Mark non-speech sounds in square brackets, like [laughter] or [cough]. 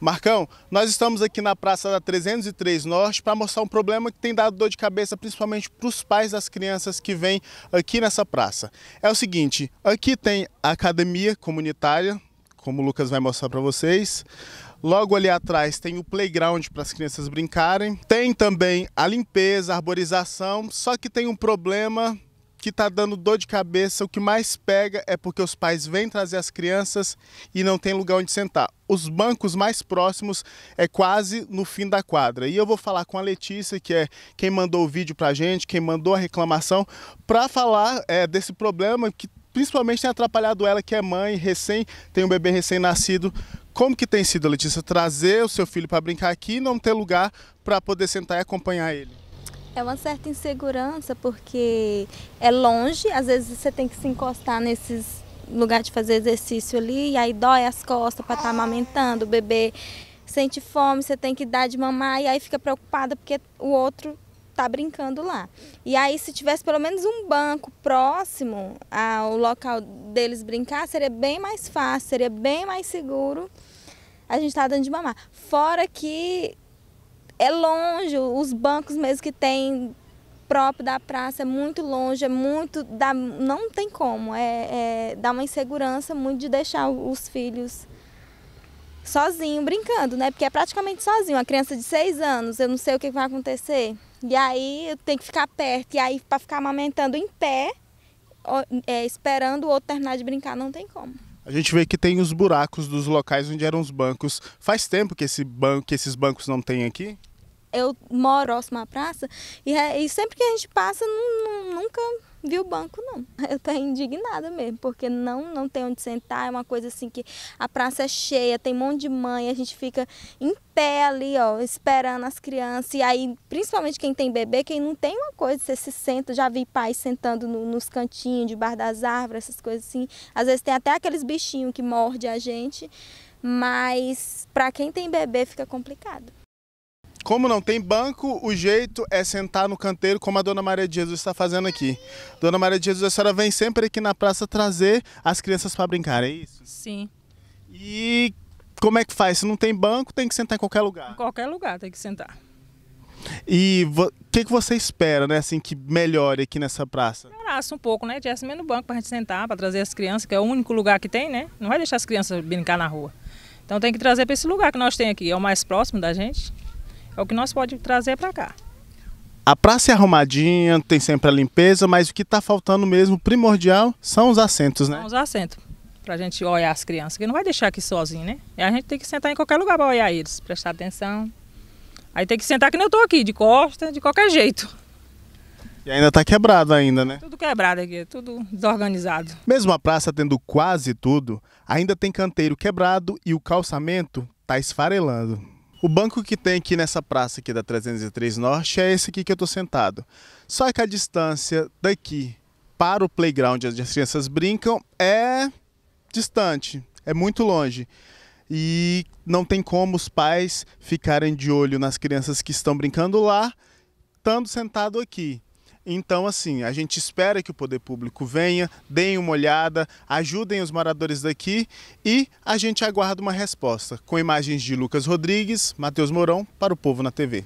Marcão, nós estamos aqui na Praça da 303 Norte para mostrar um problema que tem dado dor de cabeça principalmente para os pais das crianças que vêm aqui nessa praça. É o seguinte, aqui tem a academia comunitária, como o Lucas vai mostrar para vocês. Logo ali atrás tem o playground para as crianças brincarem. Tem também a limpeza, a arborização, só que tem um problema que está dando dor de cabeça, o que mais pega é porque os pais vêm trazer as crianças e não tem lugar onde sentar. Os bancos mais próximos é quase no fim da quadra. E eu vou falar com a Letícia, que é quem mandou o vídeo para a gente, quem mandou a reclamação, para falar é, desse problema que principalmente tem atrapalhado ela, que é mãe, recém, tem um bebê recém-nascido. Como que tem sido, Letícia, trazer o seu filho para brincar aqui e não ter lugar para poder sentar e acompanhar ele? É uma certa insegurança porque é longe, às vezes você tem que se encostar nesses lugar de fazer exercício ali, e aí dói as costas para estar tá amamentando, o bebê sente fome, você tem que dar de mamar e aí fica preocupada porque o outro tá brincando lá. E aí se tivesse pelo menos um banco próximo ao local deles brincar, seria bem mais fácil, seria bem mais seguro a gente tá dando de mamar. Fora que é longe, os bancos mesmo que tem próprio da praça é muito longe, é muito. Dá, não tem como, é, é, dá uma insegurança muito de deixar os filhos sozinho, brincando, né? Porque é praticamente sozinho, uma criança de seis anos, eu não sei o que vai acontecer. E aí eu tenho que ficar perto, e aí para ficar amamentando em pé, é, esperando o outro terminar de brincar, não tem como. A gente vê que tem os buracos dos locais onde eram os bancos. Faz tempo que, esse banco, que esses bancos não tem aqui? eu moro próximo à praça e, é, e sempre que a gente passa, nunca vi o banco, não. [laughs] Eu estou indignada mesmo, porque não, não tem onde sentar, é uma coisa assim que a praça é cheia, tem um monte de mãe, a gente fica em pé ali, ó, esperando as crianças. E aí, principalmente quem tem bebê, quem não tem uma coisa, você se senta, já vi pais sentando no, nos cantinhos, debaixo das árvores, essas coisas assim. Às vezes tem até aqueles bichinhos que morde a gente, mas para quem tem bebê fica complicado. Como não tem banco, o jeito é sentar no canteiro, como a Dona Maria de Jesus está fazendo aqui. Dona Maria de Jesus, a senhora vem sempre aqui na praça trazer as crianças para brincar, é isso? Sim. E como é que faz? Se não tem banco, tem que sentar em qualquer lugar? Em qualquer lugar tem que sentar. E o que, que você espera, né, assim, que melhore aqui nessa praça? Melhorasse um pouco, né? Tivesse menos banco para a gente sentar, para trazer as crianças, que é o único lugar que tem, né? Não vai deixar as crianças brincar na rua. Então tem que trazer para esse lugar que nós temos aqui, é o mais próximo da gente. É o que nós pode trazer para cá. A praça é arrumadinha, tem sempre a limpeza, mas o que está faltando mesmo, primordial, são os assentos, né? São os assentos. Para a gente olhar as crianças, que não vai deixar aqui sozinho, né? E a gente tem que sentar em qualquer lugar para olhar eles, prestar atenção. Aí tem que sentar que nem eu estou aqui, de costa, de qualquer jeito. E ainda está quebrado ainda, né? Tudo quebrado aqui, tudo desorganizado. Mesmo a praça tendo quase tudo, ainda tem canteiro quebrado e o calçamento está esfarelando. O banco que tem aqui nessa praça aqui da 303 Norte é esse aqui que eu estou sentado. Só que a distância daqui para o playground onde as crianças brincam é distante, é muito longe. E não tem como os pais ficarem de olho nas crianças que estão brincando lá, estando sentado aqui. Então, assim, a gente espera que o poder público venha, deem uma olhada, ajudem os moradores daqui e a gente aguarda uma resposta. Com imagens de Lucas Rodrigues, Matheus Mourão, para o Povo na TV.